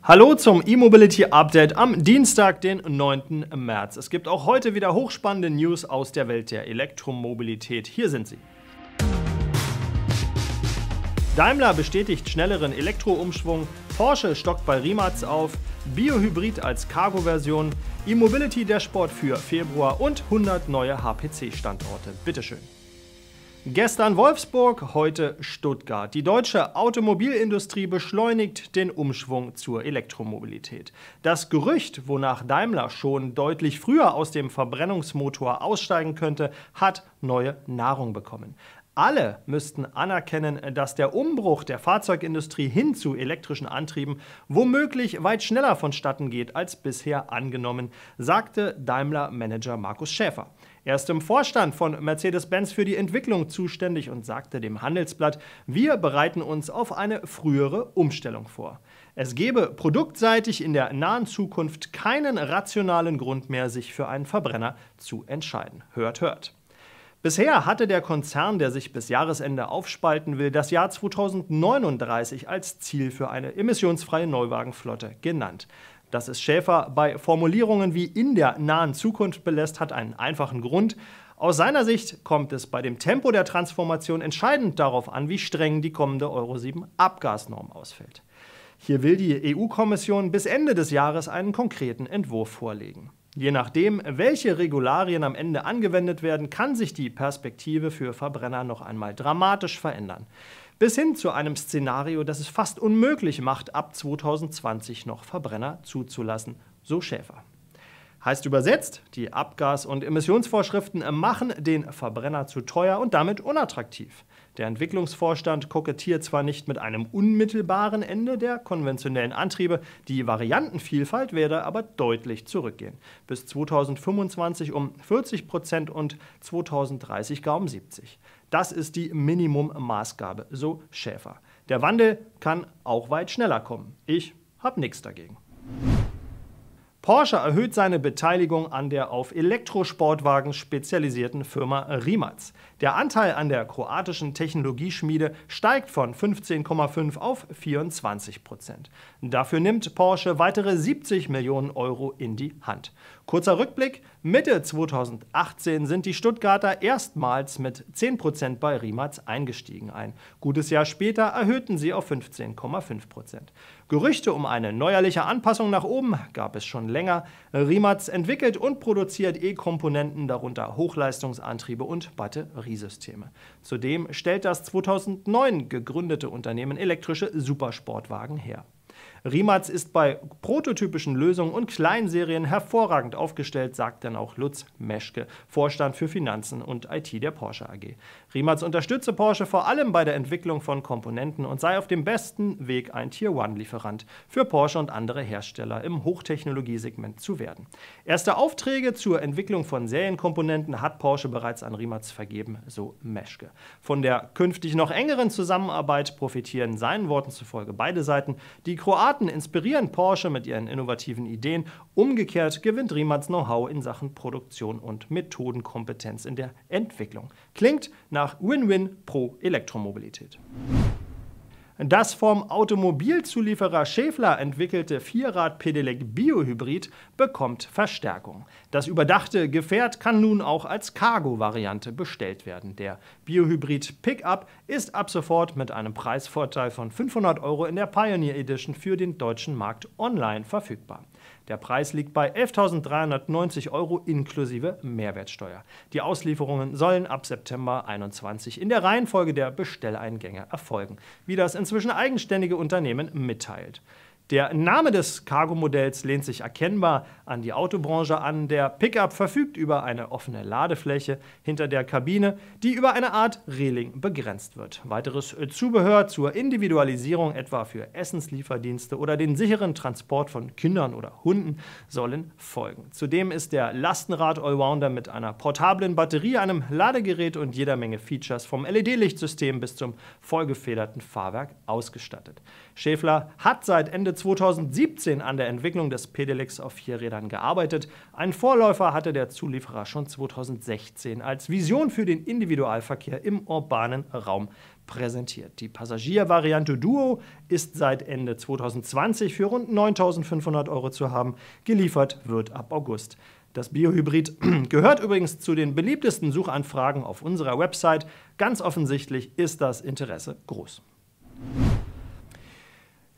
Hallo zum E-Mobility Update am Dienstag, den 9. März. Es gibt auch heute wieder hochspannende News aus der Welt der Elektromobilität. Hier sind sie. Daimler bestätigt schnelleren Elektroumschwung, Porsche stockt bei Rimac auf, Biohybrid als Cargo-Version, E-Mobility Dashboard für Februar und 100 neue HPC-Standorte. Bitteschön. Gestern Wolfsburg, heute Stuttgart. Die deutsche Automobilindustrie beschleunigt den Umschwung zur Elektromobilität. Das Gerücht, wonach Daimler schon deutlich früher aus dem Verbrennungsmotor aussteigen könnte, hat neue Nahrung bekommen. Alle müssten anerkennen, dass der Umbruch der Fahrzeugindustrie hin zu elektrischen Antrieben womöglich weit schneller vonstatten geht als bisher angenommen, sagte Daimler-Manager Markus Schäfer. Er ist im Vorstand von Mercedes-Benz für die Entwicklung zuständig und sagte dem Handelsblatt, wir bereiten uns auf eine frühere Umstellung vor. Es gebe produktseitig in der nahen Zukunft keinen rationalen Grund mehr, sich für einen Verbrenner zu entscheiden. Hört, hört. Bisher hatte der Konzern, der sich bis Jahresende aufspalten will, das Jahr 2039 als Ziel für eine emissionsfreie Neuwagenflotte genannt. Dass es Schäfer bei Formulierungen wie in der nahen Zukunft belässt, hat einen einfachen Grund. Aus seiner Sicht kommt es bei dem Tempo der Transformation entscheidend darauf an, wie streng die kommende Euro 7 Abgasnorm ausfällt. Hier will die EU-Kommission bis Ende des Jahres einen konkreten Entwurf vorlegen. Je nachdem, welche Regularien am Ende angewendet werden, kann sich die Perspektive für Verbrenner noch einmal dramatisch verändern. Bis hin zu einem Szenario, das es fast unmöglich macht, ab 2020 noch Verbrenner zuzulassen, so Schäfer. Heißt übersetzt, die Abgas- und Emissionsvorschriften machen den Verbrenner zu teuer und damit unattraktiv. Der Entwicklungsvorstand kokettiert zwar nicht mit einem unmittelbaren Ende der konventionellen Antriebe, die Variantenvielfalt werde aber deutlich zurückgehen. Bis 2025 um 40 Prozent und 2030 gar um 70. Das ist die Minimummaßgabe, so Schäfer. Der Wandel kann auch weit schneller kommen. Ich habe nichts dagegen. Porsche erhöht seine Beteiligung an der auf Elektrosportwagen spezialisierten Firma Rimac. Der Anteil an der kroatischen Technologieschmiede steigt von 15,5 auf 24 Prozent. Dafür nimmt Porsche weitere 70 Millionen Euro in die Hand. Kurzer Rückblick: Mitte 2018 sind die Stuttgarter erstmals mit 10 Prozent bei Rimac eingestiegen. Ein gutes Jahr später erhöhten sie auf 15,5 Prozent. Gerüchte um eine neuerliche Anpassung nach oben gab es schon länger. Rimatz entwickelt und produziert E-Komponenten, darunter Hochleistungsantriebe und Batteriesysteme. Zudem stellt das 2009 gegründete Unternehmen elektrische Supersportwagen her. Rimatz ist bei prototypischen Lösungen und Kleinserien hervorragend aufgestellt, sagt dann auch Lutz Meschke, Vorstand für Finanzen und IT der Porsche AG. Rimatz unterstütze Porsche vor allem bei der Entwicklung von Komponenten und sei auf dem besten Weg, ein Tier-One-Lieferant für Porsche und andere Hersteller im Hochtechnologiesegment zu werden. Erste Aufträge zur Entwicklung von Serienkomponenten hat Porsche bereits an Rimatz vergeben, so Meschke. Von der künftig noch engeren Zusammenarbeit profitieren seinen Worten zufolge beide Seiten. Die Kroaten Daten inspirieren Porsche mit ihren innovativen Ideen. Umgekehrt gewinnt Riemanns Know-how in Sachen Produktion und Methodenkompetenz in der Entwicklung. Klingt nach Win-Win pro Elektromobilität. Das vom Automobilzulieferer Schäfler entwickelte Vierrad-Pedelec Biohybrid bekommt Verstärkung. Das überdachte Gefährt kann nun auch als Cargo-Variante bestellt werden. Der Biohybrid Pickup ist ab sofort mit einem Preisvorteil von 500 Euro in der Pioneer Edition für den deutschen Markt online verfügbar. Der Preis liegt bei 11.390 Euro inklusive Mehrwertsteuer. Die Auslieferungen sollen ab September 21 in der Reihenfolge der Bestelleingänge erfolgen. Wie das in inzwischen eigenständige Unternehmen mitteilt. Der Name des Cargo-Modells lehnt sich erkennbar an die Autobranche an. Der Pickup verfügt über eine offene Ladefläche hinter der Kabine, die über eine Art Reling begrenzt wird. Weiteres Zubehör zur Individualisierung, etwa für Essenslieferdienste oder den sicheren Transport von Kindern oder Hunden, sollen folgen. Zudem ist der Lastenrad Allrounder mit einer portablen Batterie, einem Ladegerät und jeder Menge Features vom LED-Lichtsystem bis zum vollgefederten Fahrwerk ausgestattet. Schäfler hat seit Ende 2017 an der Entwicklung des Pedelecs auf vier Rädern gearbeitet. Einen Vorläufer hatte der Zulieferer schon 2016 als Vision für den Individualverkehr im urbanen Raum präsentiert. Die Passagiervariante Duo ist seit Ende 2020 für rund 9.500 Euro zu haben. Geliefert wird ab August. Das Biohybrid gehört übrigens zu den beliebtesten Suchanfragen auf unserer Website. Ganz offensichtlich ist das Interesse groß.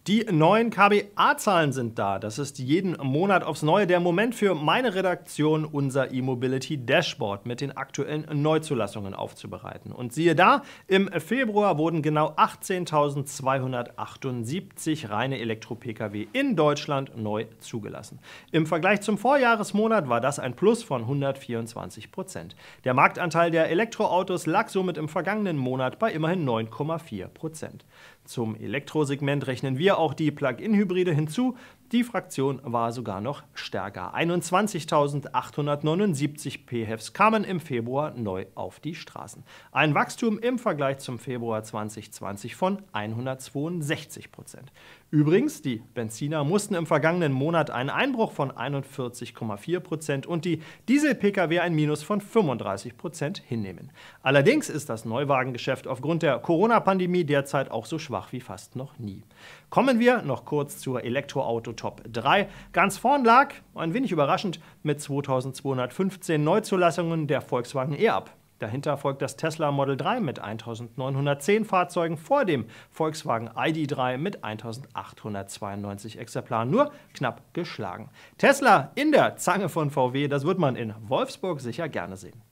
Die neuen KBA-Zahlen sind da. Das ist jeden Monat aufs Neue der Moment für meine Redaktion, unser E-Mobility Dashboard mit den aktuellen Neuzulassungen aufzubereiten. Und siehe da, im Februar wurden genau 18.278 reine Elektro-Pkw in Deutschland neu zugelassen. Im Vergleich zum Vorjahresmonat war das ein Plus von 124 Prozent. Der Marktanteil der Elektroautos lag somit im vergangenen Monat bei immerhin 9,4 Prozent. Zum Elektrosegment rechnen wir auch die Plug-in-Hybride hinzu, die Fraktion war sogar noch stärker. 21.879 PHEVs kamen im Februar neu auf die Straßen. Ein Wachstum im Vergleich zum Februar 2020 von 162 Prozent. Übrigens, die Benziner mussten im vergangenen Monat einen Einbruch von 41,4 Prozent und die Diesel-Pkw ein Minus von 35 Prozent hinnehmen. Allerdings ist das Neuwagengeschäft aufgrund der Corona-Pandemie derzeit auch so schwach wie fast noch nie. Kommen wir noch kurz zur Elektroauto Top 3. Ganz vorn lag, ein wenig überraschend, mit 2215 Neuzulassungen der Volkswagen E-Up. Dahinter folgt das Tesla Model 3 mit 1910 Fahrzeugen vor dem Volkswagen ID3 mit 1892 Exemplaren, nur knapp geschlagen. Tesla in der Zange von VW, das wird man in Wolfsburg sicher gerne sehen.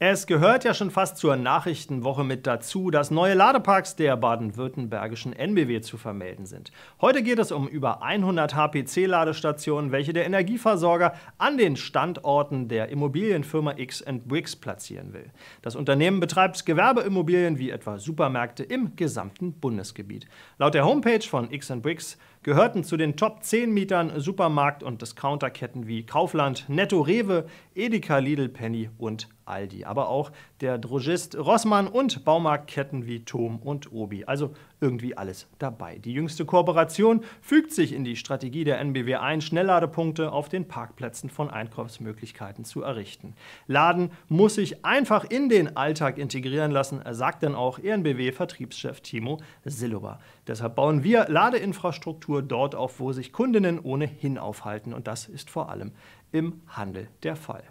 Es gehört ja schon fast zur Nachrichtenwoche mit dazu, dass neue Ladeparks der baden-württembergischen NBW zu vermelden sind. Heute geht es um über 100 HPC-Ladestationen, welche der Energieversorger an den Standorten der Immobilienfirma X Bricks platzieren will. Das Unternehmen betreibt Gewerbeimmobilien wie etwa Supermärkte im gesamten Bundesgebiet. Laut der Homepage von X Bricks gehörten zu den Top 10 Mietern Supermarkt- und Discounterketten wie Kaufland, Netto, Rewe, Edeka, Lidl, Penny und Aldi. Aber auch der Drogist Rossmann und Baumarktketten wie Tom und Obi. Also irgendwie alles dabei. Die jüngste Kooperation fügt sich in die Strategie der NBW ein, Schnellladepunkte auf den Parkplätzen von Einkaufsmöglichkeiten zu errichten. Laden muss sich einfach in den Alltag integrieren lassen, sagt dann auch ENBW-Vertriebschef Timo Sillober. Deshalb bauen wir Ladeinfrastruktur dort auf, wo sich Kundinnen ohnehin aufhalten und das ist vor allem im Handel der Fall.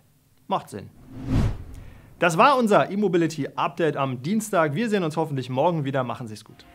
Macht Sinn. Das war unser E-Mobility Update am Dienstag. Wir sehen uns hoffentlich morgen wieder. Machen Sie es gut.